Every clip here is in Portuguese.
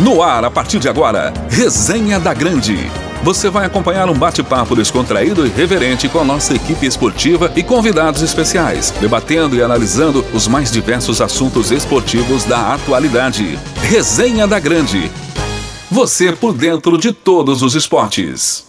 No ar a partir de agora, Resenha da Grande. Você vai acompanhar um bate-papo descontraído e reverente com a nossa equipe esportiva e convidados especiais, debatendo e analisando os mais diversos assuntos esportivos da atualidade. Resenha da Grande. Você por dentro de todos os esportes.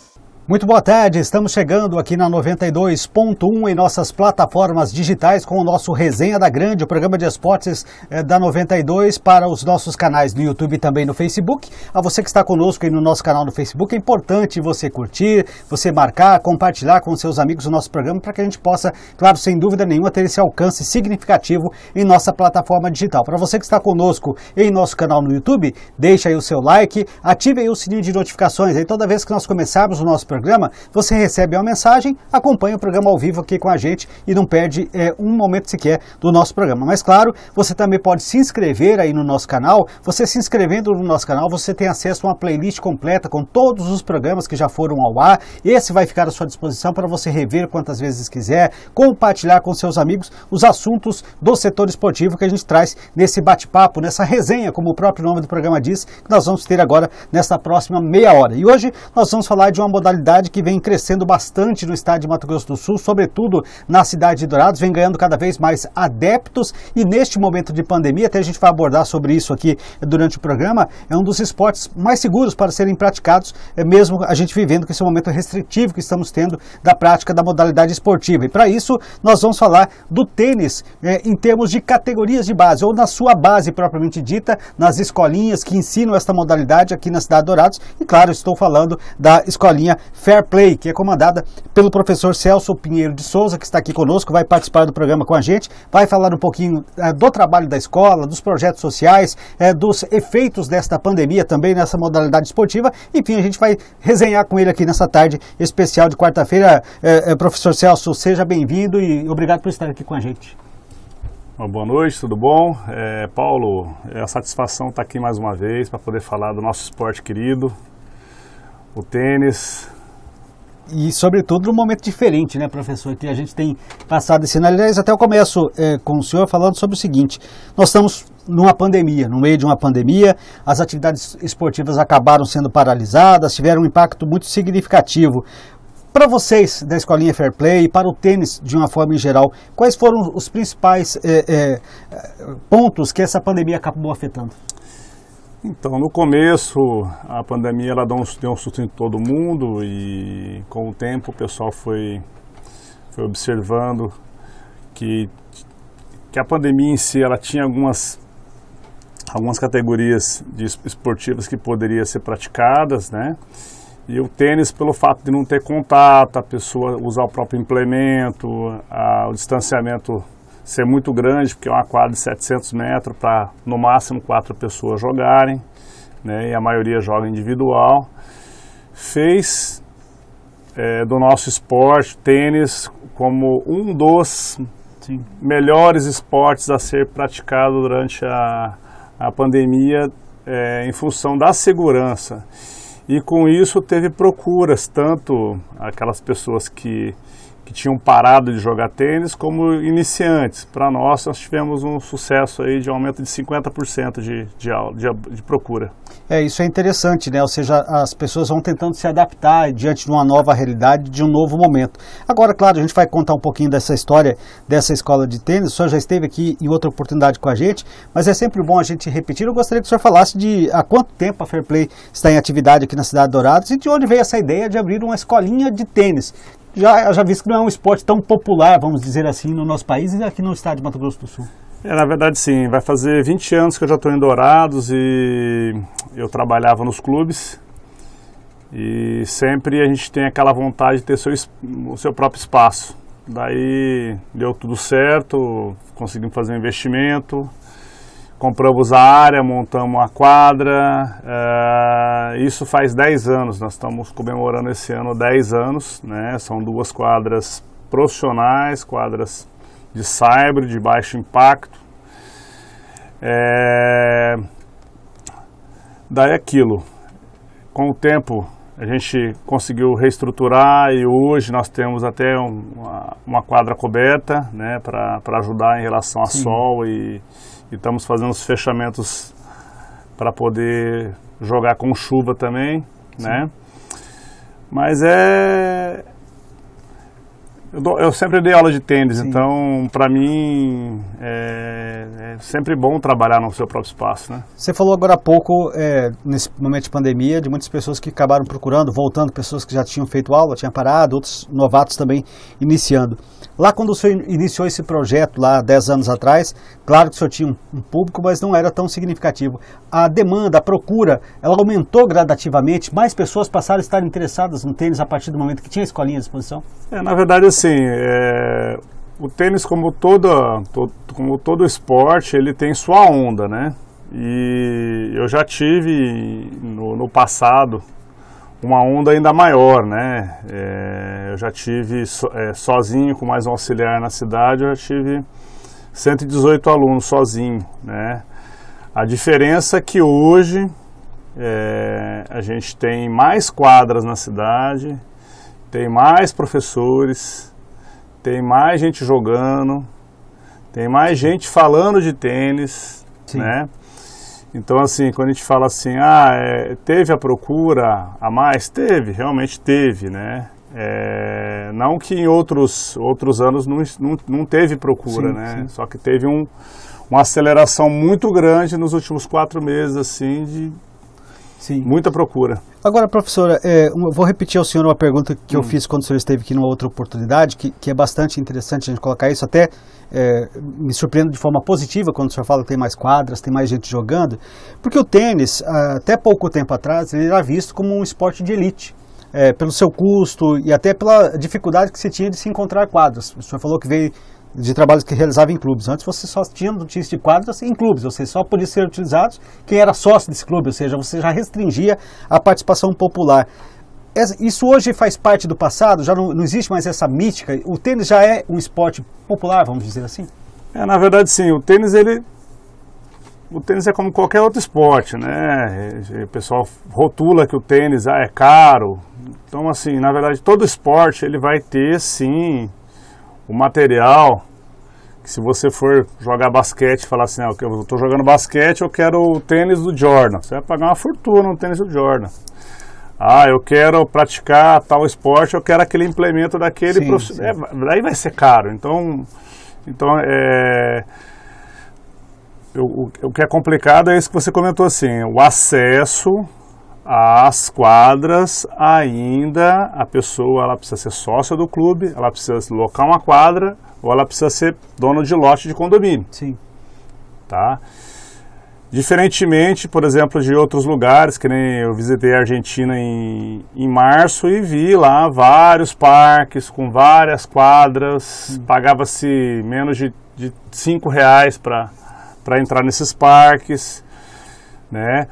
Muito boa tarde, estamos chegando aqui na 92.1 em nossas plataformas digitais com o nosso Resenha da Grande, o programa de esportes eh, da 92 para os nossos canais no YouTube e também no Facebook. A você que está conosco aí no nosso canal no Facebook, é importante você curtir, você marcar, compartilhar com seus amigos o nosso programa para que a gente possa, claro, sem dúvida nenhuma, ter esse alcance significativo em nossa plataforma digital. Para você que está conosco em nosso canal no YouTube, deixe aí o seu like, ative aí o sininho de notificações aí toda vez que nós começarmos o nosso programa programa, você recebe uma mensagem, acompanha o programa ao vivo aqui com a gente e não perde é, um momento sequer do nosso programa. Mas claro, você também pode se inscrever aí no nosso canal. Você se inscrevendo no nosso canal, você tem acesso a uma playlist completa com todos os programas que já foram ao ar. Esse vai ficar à sua disposição para você rever quantas vezes quiser, compartilhar com seus amigos os assuntos do setor esportivo que a gente traz nesse bate-papo, nessa resenha, como o próprio nome do programa diz, que nós vamos ter agora nesta próxima meia hora. E hoje nós vamos falar de uma modalidade modalidade que vem crescendo bastante no estado de Mato Grosso do Sul, sobretudo na cidade de Dourados, vem ganhando cada vez mais adeptos e neste momento de pandemia, até a gente vai abordar sobre isso aqui durante o programa, é um dos esportes mais seguros para serem praticados, é mesmo a gente vivendo com esse momento restritivo que estamos tendo da prática da modalidade esportiva. E para isso, nós vamos falar do tênis é, em termos de categorias de base, ou na sua base propriamente dita, nas escolinhas que ensinam esta modalidade aqui na cidade de Dourados. E claro, estou falando da escolinha Fair Play, que é comandada pelo professor Celso Pinheiro de Souza, que está aqui conosco, vai participar do programa com a gente, vai falar um pouquinho é, do trabalho da escola, dos projetos sociais, é, dos efeitos desta pandemia também nessa modalidade esportiva. Enfim, a gente vai resenhar com ele aqui nessa tarde especial de quarta-feira. É, é professor Celso, seja bem-vindo e obrigado por estar aqui com a gente. Boa noite, tudo bom? É, Paulo, é a satisfação estar aqui mais uma vez para poder falar do nosso esporte querido, o tênis, e sobretudo num momento diferente, né, professor, que a gente tem passado esse ano. Aliás, até eu começo é, com o senhor falando sobre o seguinte: nós estamos numa pandemia, no meio de uma pandemia, as atividades esportivas acabaram sendo paralisadas, tiveram um impacto muito significativo. Para vocês da Escolinha Fair Play e para o tênis de uma forma em geral, quais foram os principais é, é, pontos que essa pandemia acabou afetando? Então, no começo, a pandemia ela deu um, um susto em todo mundo e com o tempo o pessoal foi, foi observando que, que a pandemia em si ela tinha algumas, algumas categorias de esportivas que poderiam ser praticadas, né? E o tênis, pelo fato de não ter contato, a pessoa usar o próprio implemento, a, o distanciamento ser muito grande, porque é uma quadra de 700 metros para no máximo quatro pessoas jogarem, né, e a maioria joga individual. Fez é, do nosso esporte, tênis, como um dos Sim. melhores esportes a ser praticado durante a, a pandemia é, em função da segurança. E com isso teve procuras, tanto aquelas pessoas que que tinham parado de jogar tênis como iniciantes. Para nós, nós tivemos um sucesso aí de aumento de 50% de, de, de, de procura. É, isso é interessante, né? Ou seja, as pessoas vão tentando se adaptar diante de uma nova realidade, de um novo momento. Agora, claro, a gente vai contar um pouquinho dessa história dessa escola de tênis. O senhor já esteve aqui em outra oportunidade com a gente, mas é sempre bom a gente repetir. Eu gostaria que o senhor falasse de há quanto tempo a Fair Play está em atividade aqui na cidade de Dourados e de onde veio essa ideia de abrir uma escolinha de tênis, já, já visto que não é um esporte tão popular, vamos dizer assim, no nosso país e aqui no estado de Mato Grosso do Sul. É, na verdade, sim. Vai fazer 20 anos que eu já estou em Dourados e eu trabalhava nos clubes. E sempre a gente tem aquela vontade de ter seu, o seu próprio espaço. Daí deu tudo certo, conseguimos fazer um investimento, compramos a área, montamos a quadra, eh, isso faz 10 anos, nós estamos comemorando esse ano 10 anos, né? são duas quadras profissionais, quadras de cyber, de baixo impacto. É... Daí aquilo, com o tempo a gente conseguiu reestruturar e hoje nós temos até um, uma, uma, quadra coberta né, para ajudar em relação a Sim. sol e e estamos fazendo os fechamentos para poder jogar com chuva também, né? Sim. né? Mas é eu, dou, eu, sempre dei aula de tênis, Sim. então para mim é, é, sempre bom trabalhar no seu próprio espaço, né? Você falou agora há pouco, é, nesse momento de pandemia, de muitas pessoas que acabaram procurando, voltando, pessoas que já tinham feito aula, tinham parado, outros novatos também iniciando. Lá quando o senhor iniciou esse projeto, lá 10 anos atrás, claro que o senhor tinha um público, mas não era tão significativo. A demanda, a procura, ela aumentou gradativamente, mais pessoas passaram a estar interessadas no tênis a partir do momento que tinha a escolinha à disposição? É, na verdade, assim, é, o tênis como toda, todo, como todo esporte, ele tem sua onda, né? E eu já tive no, no passado uma onda ainda maior, né? É, eu já tive so, é, sozinho, com mais um auxiliar na cidade, eu já tive 118 alunos sozinho, né? A diferença é que hoje é, a gente tem mais quadras na cidade, tem mais professores, tem mais gente jogando, tem mais gente falando de tênis, Sim. né? Então, assim, quando a gente fala assim, ah, é, teve a procura a mais? Teve, realmente teve, né? É, não que em outros, outros anos não, não, não teve procura, sim, né? Sim. Só que teve um, uma aceleração muito grande nos últimos quatro meses, assim, de Sim. Muita procura. Agora, professora, é, vou repetir ao senhor uma pergunta que hum. eu fiz quando o senhor esteve aqui numa outra oportunidade, que, que é bastante interessante a gente colocar isso, até é, me surpreendo de forma positiva quando o senhor fala que tem mais quadras, tem mais gente jogando, porque o tênis, até pouco tempo atrás, ele era visto como um esporte de elite. É, pelo seu custo e até pela dificuldade que se tinha de se encontrar quadras. O senhor falou que veio de trabalhos que realizava em clubes. Antes você só tinha notícias de quadras assim, em clubes, ou seja, só podia ser utilizados quem era sócio desse clube, ou seja, você já restringia a participação popular. Isso hoje faz parte do passado, já não, não existe mais essa mítica. O tênis já é um esporte popular, vamos dizer assim? É, na verdade, sim. O tênis, ele. O tênis é como qualquer outro esporte, né? O pessoal rotula que o tênis ah, é caro. Então, assim, na verdade, todo esporte ele vai ter, sim, o material que se você for jogar basquete, falar assim, ah, eu estou jogando basquete, eu quero o tênis do Jordan. Você vai pagar uma fortuna no tênis do Jordan. Ah, eu quero praticar tal esporte, eu quero aquele implemento daquele profissional. É, daí vai ser caro. Então, então é, eu, o, o que é complicado é isso que você comentou assim, o acesso as quadras ainda a pessoa ela precisa ser sócia do clube, ela precisa locar uma quadra ou ela precisa ser dona de lote de condomínio. Sim. Tá? Diferentemente, por exemplo, de outros lugares, que nem eu visitei a Argentina em, em março e vi lá vários parques com várias quadras, hum. pagava-se menos de, de cinco reais para entrar nesses parques, né?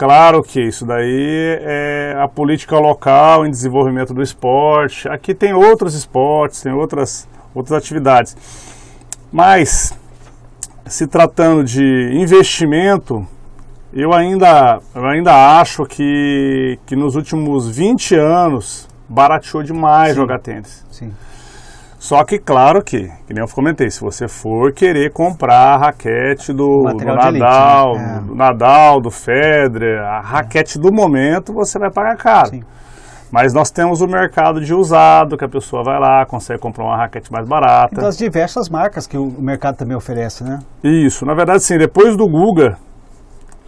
Claro que isso daí é a política local em desenvolvimento do esporte. Aqui tem outros esportes, tem outras, outras atividades. Mas, se tratando de investimento, eu ainda, eu ainda acho que, que nos últimos 20 anos barateou demais Sim. jogar tênis. Sim. Só que, claro que, que nem eu comentei, se você for querer comprar a raquete do, do Nadal, elite, né? é. do Nadal, do Fedre, a raquete do momento, você vai pagar caro. Sim. Mas nós temos o mercado de usado, que a pessoa vai lá, consegue comprar uma raquete mais barata. E das diversas marcas que o mercado também oferece, né? Isso. Na verdade, sim, depois do Guga,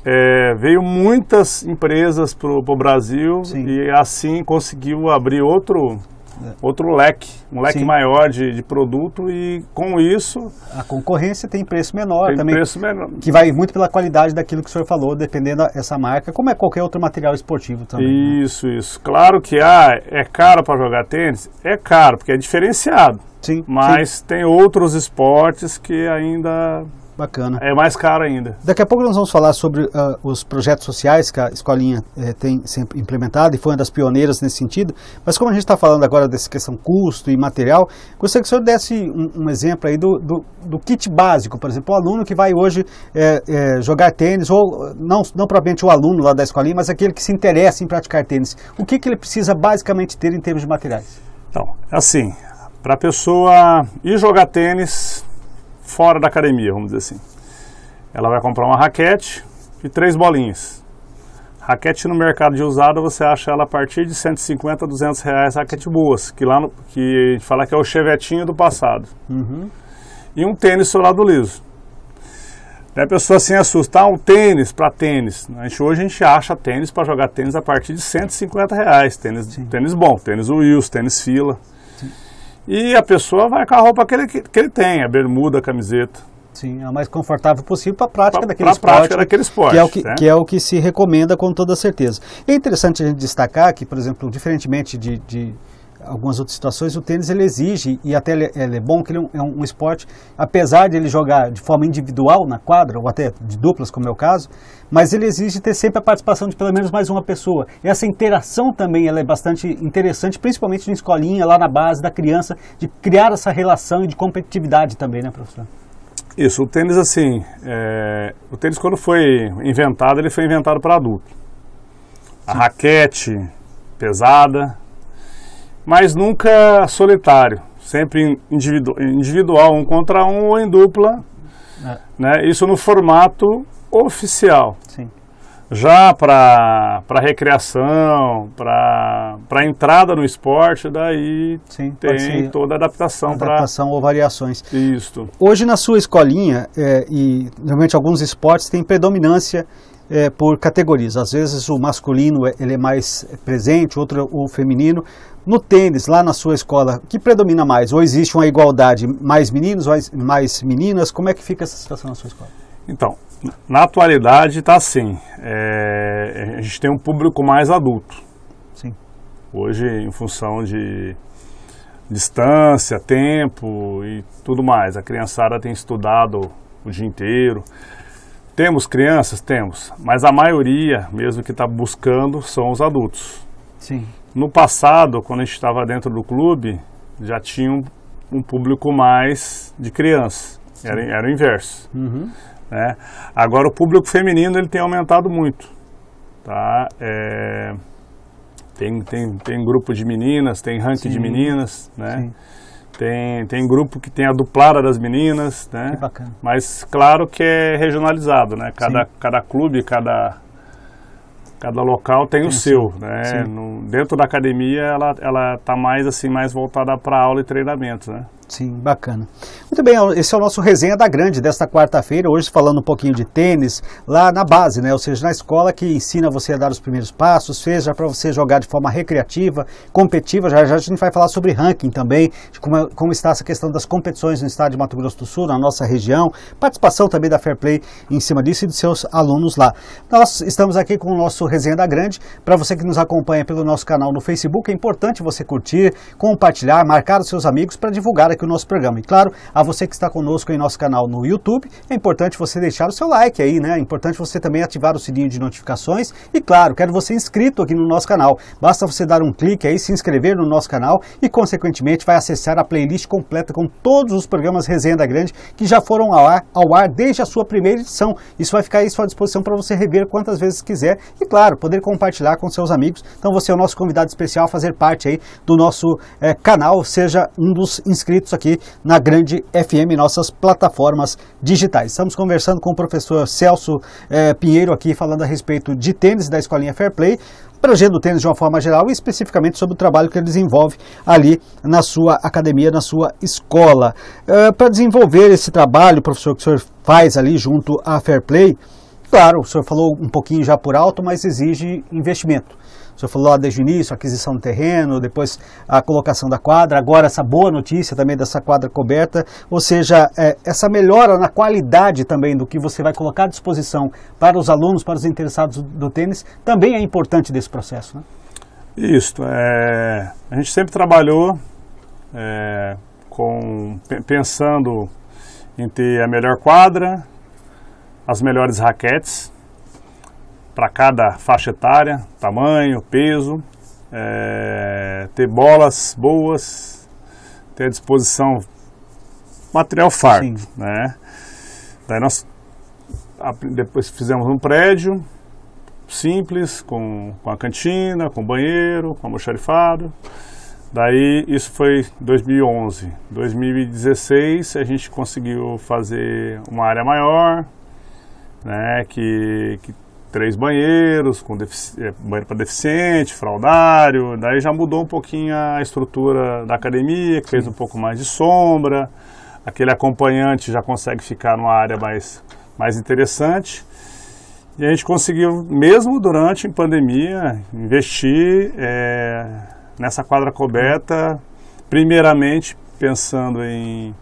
é, veio muitas empresas para o Brasil sim. e assim conseguiu abrir outro é. outro leque, um leque Sim. maior de, de, produto e com isso... A concorrência tem preço menor tem também, preço menor. que vai muito pela qualidade daquilo que o senhor falou, dependendo dessa marca, como é qualquer outro material esportivo também. Né? Isso, né? isso. Claro que ah, é caro para jogar tênis, é caro, porque é diferenciado. Sim, mas sim. tem outros esportes que ainda Bacana. É mais caro ainda. Daqui a pouco nós vamos falar sobre uh, os projetos sociais que a escolinha eh, tem sempre implementado e foi uma das pioneiras nesse sentido. Mas como a gente está falando agora dessa questão custo e material, gostaria que o senhor desse um, um exemplo aí do, do, do, kit básico, por exemplo, o aluno que vai hoje eh, eh, jogar tênis, ou não, não propriamente o aluno lá da escolinha, mas aquele que se interessa em praticar tênis. O que, que ele precisa basicamente ter em termos de materiais? Então, assim, para a pessoa ir jogar tênis, fora da academia, vamos dizer assim. Ela vai comprar uma raquete e três bolinhas. Raquete no mercado de usada você acha ela a partir de 150 200 reais, raquete boas, que lá no, que a gente fala que é o chevetinho do passado. Uhum. E um tênis solado liso. Daí a pessoa se assim, assusta, ah, um tênis para tênis. A gente, hoje a gente acha tênis para jogar tênis a partir de 150 reais. Tênis, tênis bom, tênis Wills, tênis fila. E a pessoa vai com a roupa que ele, que, ele tem, a bermuda, a camiseta. Sim, a mais confortável possível para a prática pra, daquele esporte. prática daquele esporte. Que é, o que, né? que, é o que se recomenda com toda certeza. É interessante a gente destacar que, por exemplo, diferentemente de, de algumas outras situações, o tênis ele exige, e até ele, ele é bom que ele é um, é um, esporte, apesar de ele jogar de forma individual na quadra, ou até de duplas, como é o caso, mas ele exige ter sempre a participação de pelo menos mais uma pessoa. E essa interação também ela é bastante interessante, principalmente na escolinha, lá na base da criança, de criar essa relação e de competitividade também, né, professor? Isso, o tênis assim, é... o tênis quando foi inventado, ele foi inventado para adulto. A raquete pesada, mas nunca solitário, sempre individu individual, um contra um ou em dupla, é. né? Isso no formato oficial. Sim. Já para recreação, para entrada no esporte, daí Sim, tem toda a adaptação. Adaptação pra... ou variações. Isso. Hoje na sua escolinha, é, e realmente alguns esportes têm predominância é, por categorias. Às vezes o masculino é, ele é mais presente, outro é o feminino. No tênis, lá na sua escola, que predomina mais? Ou existe uma igualdade, mais meninos, mais, mais meninas? Como é que fica essa situação na sua escola? Então, na atualidade está assim. É, a gente tem um público mais adulto. Sim. Hoje, em função de distância, tempo e tudo mais, a criançada tem estudado o dia inteiro. Temos crianças? Temos. Mas a maioria, mesmo que está buscando, são os adultos. Sim. No passado, quando a gente estava dentro do clube, já tinha um, um público mais de crianças. Era, era, o inverso. Uhum. Né? Agora, o público feminino ele tem aumentado muito. Tá? É... Tem, tem, tem grupo de meninas, tem ranking Sim. de meninas, né? Sim. Tem, tem grupo que tem a duplada das meninas, né? Que bacana. Mas claro que é regionalizado, né? Cada, cada clube, cada, cada local tem, tem o seu, sim. né? Sim. No, dentro da academia ela ela tá mais assim mais voltada para aula e treinamento, né? Sim, bacana. Muito bem, esse é o nosso Resenha da Grande desta quarta-feira, hoje falando um pouquinho de tênis lá na base, né? Ou seja, na escola que ensina você a dar os primeiros passos, seja para você jogar de forma recreativa, competitiva, já, já a gente vai falar sobre ranking também, de como, é, como está essa questão das competições no estado de Mato Grosso do Sul, na nossa região, participação também da Fair Play em cima disso e dos seus alunos lá. Nós estamos aqui com o nosso Resenha da Grande, para você que nos acompanha pelo nosso canal no Facebook, é importante você curtir, compartilhar, marcar os seus amigos para divulgar aqui aqui o nosso programa. E claro, a você que está conosco em nosso canal no YouTube, é importante você deixar o seu like aí, né? É importante você também ativar o sininho de notificações. E claro, quero você inscrito aqui no nosso canal. Basta você dar um clique aí, se inscrever no nosso canal e, consequentemente, vai acessar a playlist completa com todos os programas Resenha da Grande que já foram ao ar, ao ar desde a sua primeira edição. Isso vai ficar aí à sua disposição para você rever quantas vezes quiser e, claro, poder compartilhar com seus amigos. Então, você é o nosso convidado especial a fazer parte aí do nosso é, canal, seja um dos inscritos minutos aqui na Grande FM, nossas plataformas digitais. Estamos conversando com o professor Celso eh, Pinheiro aqui, falando a respeito de tênis da Escolinha Fair Play projeto o tênis de uma forma geral e especificamente sobre o trabalho que ele desenvolve ali na sua academia, na sua escola. Eh, para desenvolver esse trabalho, professor, que o senhor faz ali junto à Fair Play, claro, o senhor falou um pouquinho já por alto, mas exige investimento. O senhor falou desde o início, aquisição do terreno, depois a colocação da quadra, agora essa boa notícia também dessa quadra coberta, ou seja, é, essa melhora na qualidade também do que você vai colocar à disposição para os alunos, para os interessados do tênis, também é importante desse processo, né? Isso é, a gente sempre trabalhou é, com, pensando em ter a melhor quadra, as melhores raquetes, para cada faixa etária, tamanho, peso, é, ter bolas boas, ter à disposição material farto, né? Daí nós a, depois fizemos um prédio simples, com, com a cantina, com banheiro, com almoxarifado. Daí isso foi 2011. 2016 a gente conseguiu fazer uma área maior, né, que, que três banheiros, com eh, banheiro para deficiente, fraudário. Daí já mudou um pouquinho a estrutura da academia, fez um pouco mais de sombra. Aquele acompanhante já consegue ficar numa área mais, mais interessante. E a gente conseguiu, mesmo durante a pandemia, investir é, nessa quadra coberta, primeiramente pensando em,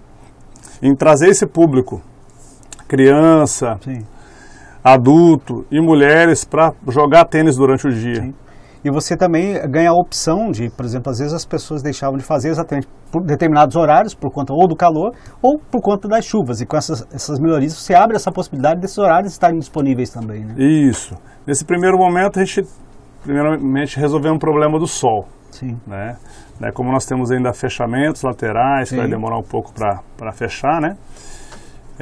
em trazer esse público, criança, Sim adulto e mulheres para jogar tênis durante o dia. Sim. E você também ganha a opção de, por exemplo, às vezes as pessoas deixavam de fazer exatamente por determinados horários, por conta ou do calor ou por conta das chuvas. E com essas, essas melhorias você abre essa possibilidade desses horários estarem disponíveis também. Né? Isso. Nesse primeiro momento a gente, primeiramente, resolveu um problema do sol. Sim. Né? né como nós temos ainda fechamentos laterais, Sim. vai demorar um pouco para fechar, né?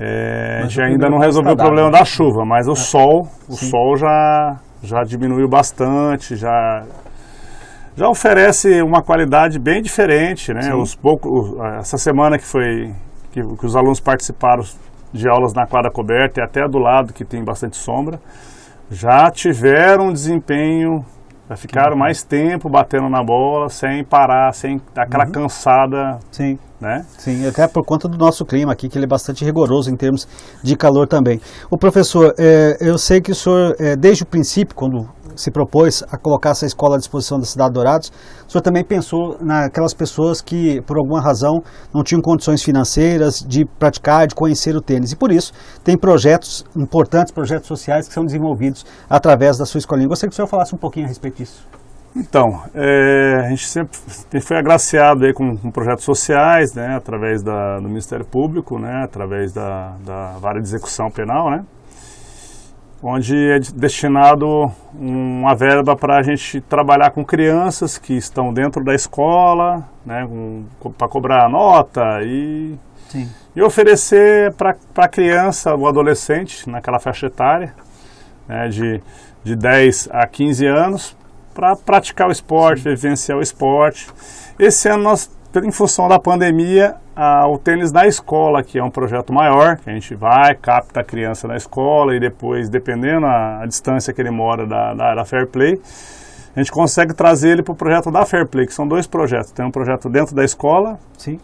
É, a gente ainda não tá resolveu o problema da chuva, mas o é. sol, o Sim. sol já, já diminuiu bastante, já, já oferece uma qualidade bem diferente, né? Os poucos, essa semana que foi que, que, os alunos participaram de aulas na quadra coberta e até do lado que tem bastante sombra, já tiveram um desempenho, já ficaram uhum. mais tempo batendo na bola, sem parar, sem dar aquela uhum. cansada. Sim. Né? Sim, até por conta do nosso clima aqui, que ele é bastante rigoroso em termos de calor também. O professor, é, eu sei que o senhor, é, desde o princípio, quando se propôs a colocar essa escola à disposição da cidade de Dourados, o senhor também pensou naquelas pessoas que, por alguma razão, não tinham condições financeiras de praticar, de conhecer o tênis. E por isso, tem projetos importantes, projetos sociais que são desenvolvidos através da sua escolinha. Gostaria que o senhor falasse um pouquinho a respeito disso. Então, é, a gente sempre foi agraciado aí com, com projetos sociais, né, através da, do Ministério Público, né, através da, da vara de execução penal, né, onde é destinado uma verba para a gente trabalhar com crianças que estão dentro da escola, né, para cobrar a nota e, Sim. e oferecer para a criança ou adolescente, naquela faixa etária, né, de, de 10 a 15 anos, para praticar o esporte, Sim. vivenciar o esporte. Esse ano nós, em função da pandemia, a, o tênis na escola, que é um projeto maior, que a gente vai, capta a criança na escola e depois, dependendo da distância que ele mora da, da, da Fair Play, a gente consegue trazer ele para o projeto da Fair Play, que são dois projetos. Tem um projeto dentro da escola, Sim.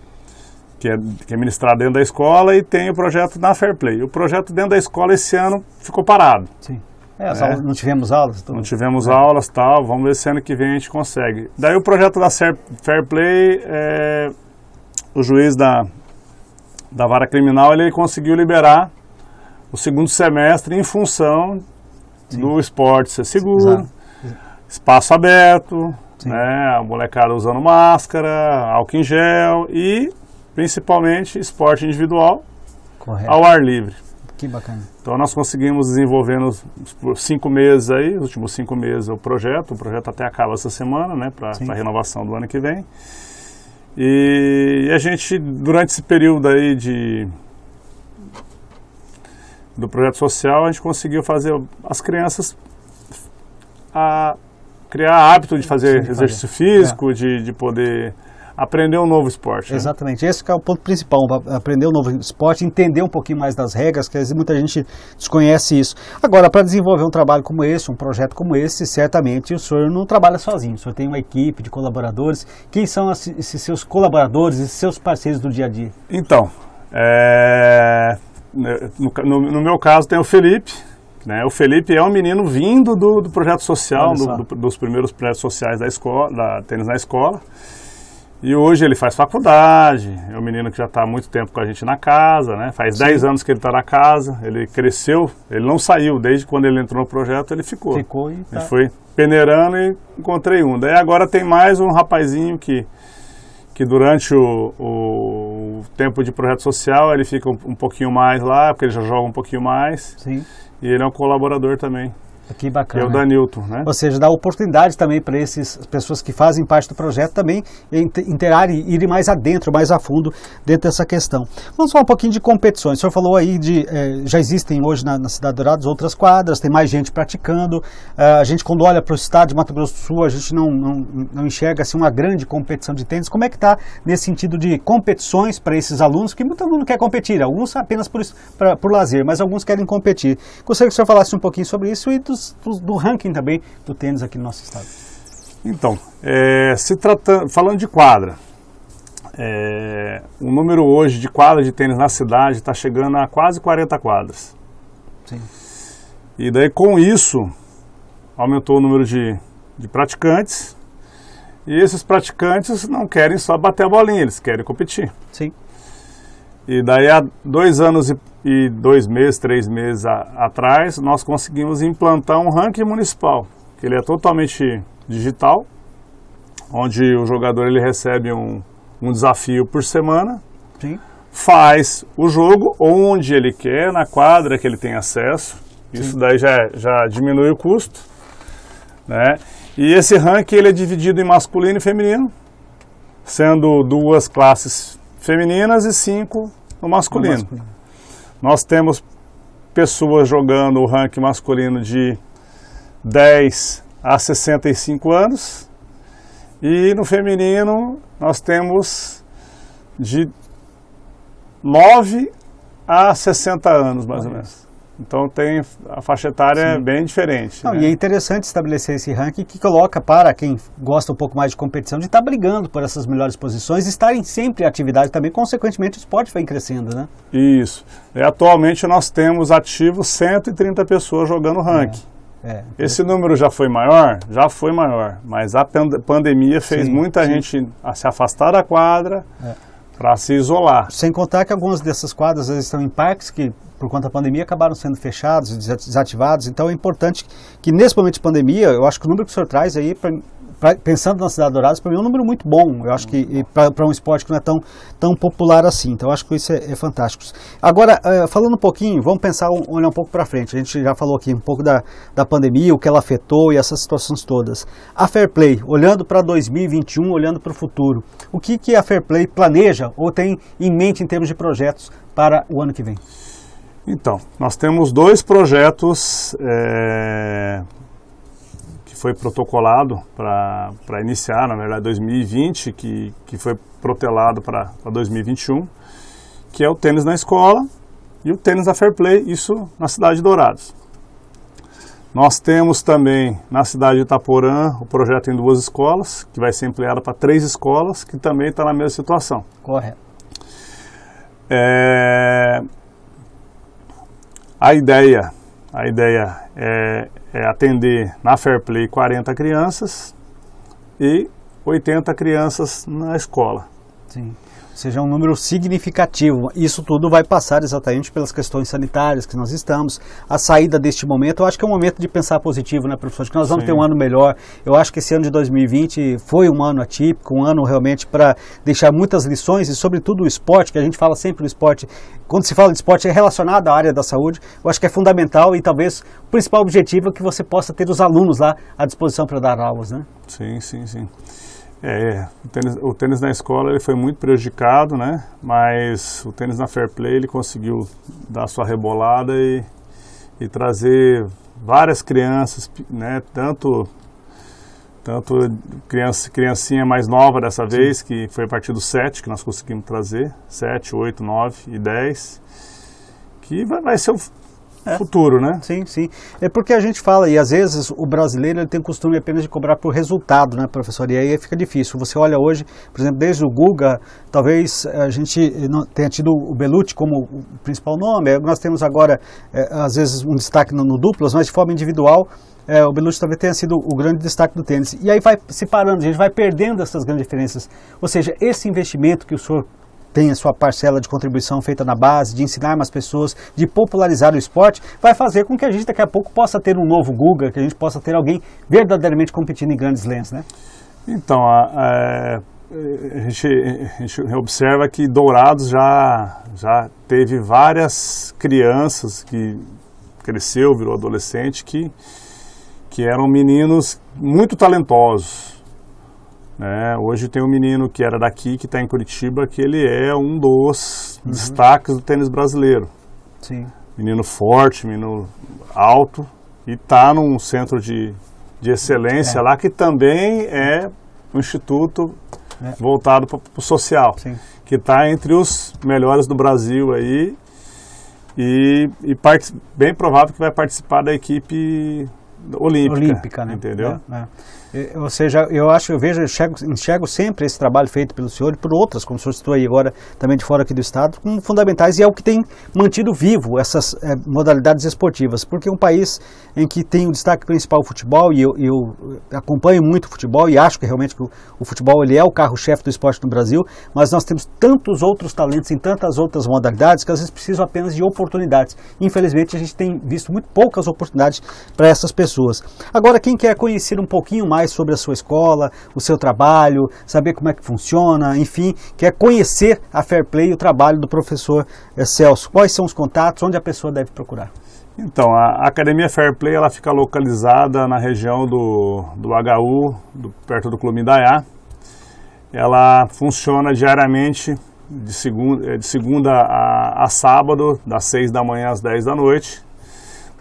Que, é, que é ministrado dentro da escola, e tem o projeto na Fair Play. O projeto dentro da escola esse ano ficou parado. Sim. É, né? aulas, não tivemos aulas. Então. Não tivemos aulas, tal. Vamos ver se ano que vem a gente consegue. Daí o projeto da Fair Play, é, o juiz da, da vara criminal, ele conseguiu liberar o segundo semestre em função Sim. do esporte ser seguro, espaço aberto, né, a molecada usando máscara, álcool em gel e, principalmente, esporte individual Correto. ao ar livre. Que bacana. Então nós conseguimos desenvolver nos cinco meses aí, últimos cinco meses o projeto, o projeto até acaba essa semana, né, para a renovação do ano que vem. E, e, a gente, durante esse período aí de, do projeto social, a gente conseguiu fazer as crianças a criar hábito de fazer Sim, exercício fazer. físico, é. de, de poder aprender um novo esporte. Né? Exatamente, esse é o ponto principal, aprender um novo esporte, entender um pouquinho mais das regras, que às vezes muita gente desconhece isso. Agora, para desenvolver um trabalho como esse, um projeto como esse, certamente o senhor não trabalha sozinho, o senhor tem uma equipe de colaboradores. Quem são esses seus colaboradores, e seus parceiros do dia a dia? Então, é... no, no, no meu caso tem o Felipe, né? O Felipe é um menino vindo do, do projeto social, do, do, dos primeiros projetos sociais da escola, da tênis na escola. E hoje ele faz faculdade, é um menino que já está há muito tempo com a gente na casa, né? Faz 10 anos que ele está na casa, ele cresceu, ele não saiu, desde quando ele entrou no projeto ele ficou. Ficou e tá. A gente foi peneirando e encontrei um. Daí agora tem mais um rapazinho que, que durante o, o tempo de projeto social ele fica um, um pouquinho mais lá, porque ele já joga um pouquinho mais. Sim. E ele é um colaborador também. Que bacana. Eu é o Danilton, né? Ou seja, dá oportunidade também para essas pessoas que fazem parte do projeto também interarem, irem mais adentro, mais a fundo dentro dessa questão. Vamos falar um pouquinho de competições. O senhor falou aí de, eh, já existem hoje na, na Cidade Dourados outras quadras, tem mais gente praticando. Uh, a gente quando olha para o estado de Mato Grosso do Sul, a gente não, não, não enxerga assim, uma grande competição de tênis. Como é que está nesse sentido de competições para esses alunos? Porque muito aluno quer competir, alguns apenas por, pra, por lazer, mas alguns querem competir. Gostaria que o senhor falasse um pouquinho sobre isso e dos dos, do ranking também do tênis aqui no nosso estado. Então, é, se tratando, falando de quadra, é, o número hoje de quadras de tênis na cidade está chegando a quase 40 quadras. Sim. E daí com isso aumentou o número de, de praticantes. E esses praticantes não querem só bater a bolinha, eles querem competir. Sim. E daí há dois anos e, e dois meses, três meses a, atrás, nós conseguimos implantar um ranking municipal, que ele é totalmente digital, onde o jogador ele recebe um, um desafio por semana, Sim. faz o jogo onde ele quer, na quadra que ele tem acesso, isso Sim. daí já, é, já diminui o custo, né? E esse ranking ele é dividido em masculino e feminino, sendo duas classes femininas e cinco no masculino. no masculino. Nós temos pessoas jogando o ranking masculino de 10 a 65 anos e no feminino nós temos de 9 a 60 anos, mais ou menos. Então tem a faixa etária Sim. bem diferente. Não, né? E é interessante estabelecer esse ranking que coloca para quem gosta um pouco mais de competição de estar tá brigando por essas melhores posições, estarem sempre em atividade também, consequentemente o esporte vem crescendo, né? Isso. E, atualmente nós temos ativos 130 pessoas jogando ranking. É. É, Esse número já foi maior? Já foi maior, mas a pandemia fez sim, muita sim. gente se afastar da quadra é. para se isolar. Sem contar que algumas dessas quadras estão em parques que por conta da pandemia, acabaram sendo fechados, desativados. Então é importante que nesse momento de pandemia, eu acho que o número que o senhor traz aí, pra, pra, pensando na Cidade Dourada, para mim é um número muito bom. Eu acho que para um esporte que não é tão, tão popular assim. Então eu acho que isso é, é fantástico. Agora, uh, falando um pouquinho, vamos pensar, um, olhar um pouco para frente. A gente já falou aqui um pouco da, da pandemia, o que ela afetou e essas situações todas. A Fair Play, olhando para 2021, olhando para o futuro, o que, que a Fair Play planeja ou tem em mente em termos de projetos para o ano que vem? Então, nós temos dois projetos é, que foi protocolado para iniciar, na verdade, 2020, que, que foi protelado para 2021, que é o tênis na escola e o tênis da Fair Play, isso na cidade de Dourados. Nós temos também na cidade de Itaporã o projeto em duas escolas, que vai ser ampliado para três escolas, que também está na mesma situação. Correto. É, a ideia, a ideia é, é atender na Fair Play 40 crianças e 80 crianças na escola. Sim seja um número significativo. Isso tudo vai passar exatamente pelas questões sanitárias que nós estamos. A saída deste momento, eu acho que é um momento de pensar positivo, né, professor? Que nós vamos Sim. ter um ano melhor. Eu acho que esse ano de 2020 foi um ano atípico, um ano realmente para deixar muitas lições e, sobretudo, o esporte, que a gente fala sempre do esporte. Quando se fala de esporte, é relacionado à área da saúde. Eu acho que é fundamental e talvez o principal objetivo é que você possa ter os alunos lá à disposição para dar aulas, né? Sim, sim, sim. É, o tênis, o tênis, na escola ele foi muito prejudicado, né? Mas o tênis na Fair Play ele conseguiu dar sua rebolada e, e trazer várias crianças, né? Tanto tanto criança, criancinha mais nova dessa Sim. vez, que foi a partir do 7 que nós conseguimos trazer, 7, 8, 9 e 10, que vai, vai ser o é. futuro, né? Sim, sim. É porque a gente fala, e às vezes o brasileiro ele tem o costume apenas de cobrar por resultado, né, professor? E aí fica difícil. Você olha hoje, por exemplo, desde o Guga, talvez a gente tenha tido o Belucci como o principal nome, é, nós temos agora, é, às vezes, um destaque no, no duplas, mas de forma individual, é, o Belucci talvez tenha sido o grande destaque do tênis. E aí vai se parando, a gente vai perdendo essas grandes diferenças. Ou seja, esse investimento que o senhor tem a sua parcela de contribuição feita na base, de ensinar mais pessoas, de popularizar o esporte, vai fazer com que a gente daqui a pouco possa ter um novo Guga, que a gente possa ter alguém verdadeiramente competindo em grandes lentes, né? Então, a, a, a, gente, a, gente, observa que Dourados já, já teve várias crianças que cresceu, virou adolescente, que, que eram meninos muito talentosos, né? hoje tem um menino que era daqui, que está em Curitiba, que ele é um dos uhum. destaques do tênis brasileiro. Sim. Menino forte, menino alto, e está num centro de, de excelência é. lá, que também é um instituto é. voltado para o social, Sim. que está entre os melhores do Brasil aí, e, e bem provável que vai participar da equipe olímpica. Olímpica, né? Entendeu? É, é. É, ou seja, eu acho, eu vejo, eu enxergo, enxergo, sempre esse trabalho feito pelo senhor e por outras, como o senhor citou aí agora, também de fora aqui do estado, como fundamentais e é o que tem mantido vivo essas é, modalidades esportivas, porque um país em que tem o destaque principal o futebol, e eu, eu acompanho muito o futebol e acho que realmente que o, o futebol ele é o carro-chefe do esporte no Brasil, mas nós temos tantos outros talentos em tantas outras modalidades que às vezes precisam apenas de oportunidades. Infelizmente, a gente tem visto muito poucas oportunidades para essas pessoas. Agora, quem quer conhecer um pouquinho mais mais sobre a sua escola, o seu trabalho, saber como é que funciona, enfim, quer é conhecer a Fair Play e o trabalho do professor eh, Celso. Quais são os contatos, onde a pessoa deve procurar? Então, a Academia Fair Play ela fica localizada na região do, do HU, do, perto do Clube Indaiá. Ela funciona diariamente de segunda, eh, de segunda a, a sábado, das 6 da manhã às 10 da noite.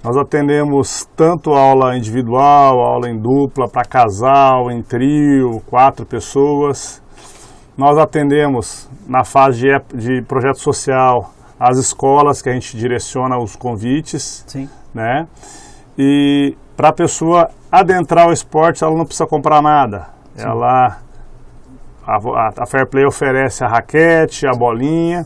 Nós atendemos tanto aula individual, aula em dupla, para casal, em trio, quatro pessoas. Nós atendemos na fase de, de projeto social as escolas que a gente direciona os convites, Sim. né? E para a pessoa adentrar o esporte, ela não precisa comprar nada. Sim. Ela a, a Fair Play oferece a raquete, a bolinha,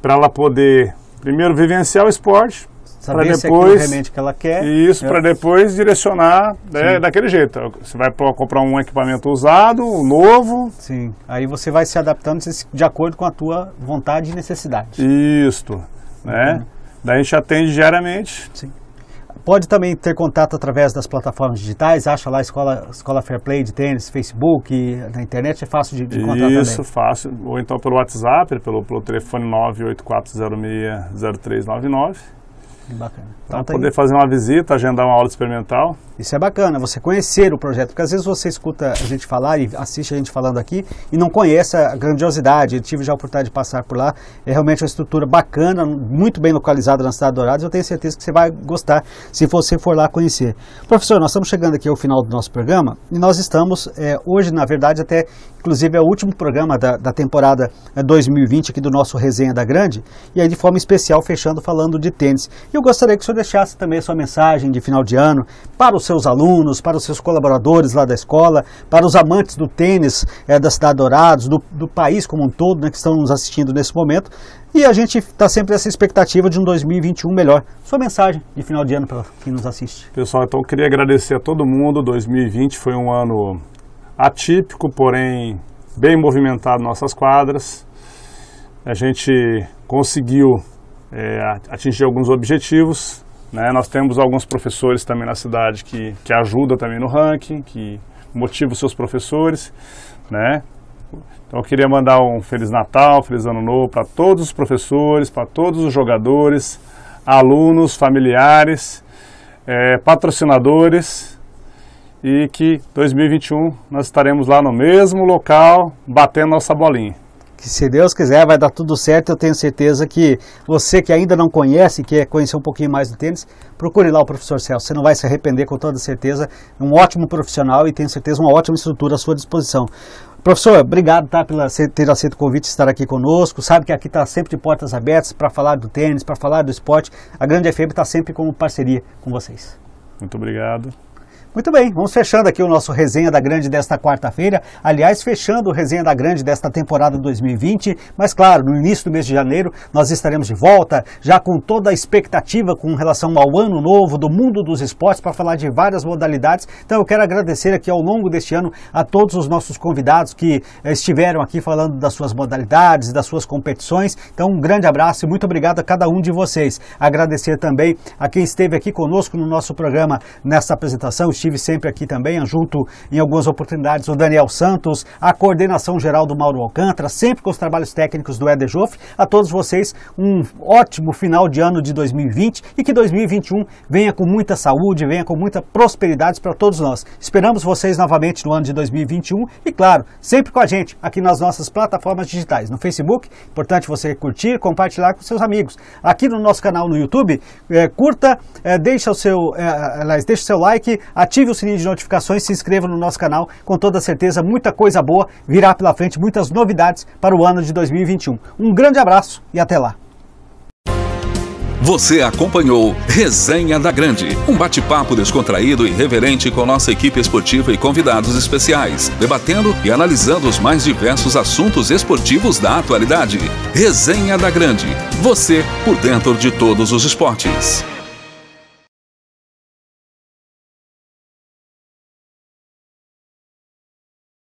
para ela poder primeiro vivenciar o esporte, Saber depois, se é remédio que ela quer. Isso, né? para depois direcionar né, daquele jeito. Você vai comprar um equipamento usado, um novo. Sim, aí você vai se adaptando de acordo com a tua vontade e necessidade. Isso, né? Uhum. Daí a gente atende diariamente. Sim. Pode também ter contato através das plataformas digitais, acha lá a Escola, Escola Fair Play de tênis, Facebook, na internet é fácil de, de encontrar Isso, também. fácil. Ou então pelo WhatsApp, pelo, pelo telefone 984060399. É bacana. Então, então tá poder aí. fazer uma visita, agendar uma aula experimental. Isso é bacana, você conhecer o projeto, porque às vezes você escuta a gente falar e assiste a gente falando aqui e não conhece a grandiosidade. Eu tive já a oportunidade de passar por lá, é realmente uma estrutura bacana, muito bem localizada na cidade de Dourados, eu tenho certeza que você vai gostar se você for lá conhecer. Professor, nós estamos chegando aqui ao final do nosso programa e nós estamos é, hoje, na verdade, até Inclusive, é o último programa da, da temporada 2020 eh, aqui do nosso Resenha da Grande. E aí, de forma especial, fechando falando de tênis. E eu gostaria que o senhor deixasse também a sua mensagem de final de ano para os seus alunos, para os seus colaboradores lá da escola, para os amantes do tênis é, da Cidade Dourados, do, do país como um todo, né, que estão nos assistindo nesse momento. E a gente está sempre essa expectativa de um 2021 melhor. Sua mensagem de final de ano para quem nos assiste. Pessoal, então eu queria agradecer a todo mundo. 2020 foi um ano atípico, porém bem movimentado nossas quadras. A gente conseguiu é, atingir alguns objetivos. Né? Nós temos alguns professores também na cidade que, que ajudam também no ranking, que motivam seus professores. Né? Então eu queria mandar um Feliz Natal, Feliz Ano Novo para todos os professores, para todos os jogadores, alunos, familiares, é, patrocinadores, e que 2021 nós estaremos lá no mesmo local batendo nossa bolinha. Que se Deus quiser vai dar tudo certo, eu tenho certeza que você que ainda não conhece, quer conhecer um pouquinho mais do tênis, procure lá o professor Celso, você não vai se arrepender com toda certeza, é um ótimo profissional e tenho certeza uma ótima estrutura à sua disposição. Professor, obrigado tá, por ter aceito o convite de estar aqui conosco. Sabe que aqui está sempre de portas abertas para falar do tênis, para falar do esporte. A Grande FM está sempre como parceria com vocês. Muito obrigado. Muito bem, vamos fechando aqui o nosso Resenha da Grande desta quarta-feira. Aliás, fechando o Resenha da Grande desta temporada 2020. Mas, claro, no início do mês de janeiro nós estaremos de volta, já com toda a expectativa com relação ao ano novo do mundo dos esportes, para falar de várias modalidades. Então, eu quero agradecer aqui ao longo deste ano a todos os nossos convidados que eh, estiveram aqui falando das suas modalidades, das suas competições. Então, um grande abraço e muito obrigado a cada um de vocês. Agradecer também a quem esteve aqui conosco no nosso programa nesta apresentação. Estive estive sempre aqui também, junto em algumas oportunidades, o Daniel Santos, a coordenação geral do Mauro Alcântara, sempre com os trabalhos técnicos do Eder Joff. A todos vocês, um ótimo final de ano de 2020 e que 2021 venha com muita saúde, venha com muita prosperidade para todos nós. Esperamos vocês novamente no ano de 2021 e, claro, sempre com a gente aqui nas nossas plataformas digitais, no Facebook, importante você curtir, compartilhar com seus amigos. Aqui no nosso canal no YouTube, é, curta, é, deixa o seu, é, deixa o seu like, ativa ative o sininho de notificações, se inscreva no nosso canal. Com toda certeza, muita coisa boa virá pela frente, muitas novidades para o ano de 2021. Um grande abraço e até lá. Você acompanhou Resenha da Grande, um bate-papo descontraído e reverente com nossa equipe esportiva e convidados especiais, debatendo e analisando os mais diversos assuntos esportivos da atualidade. Resenha da Grande, você por dentro de todos os esportes.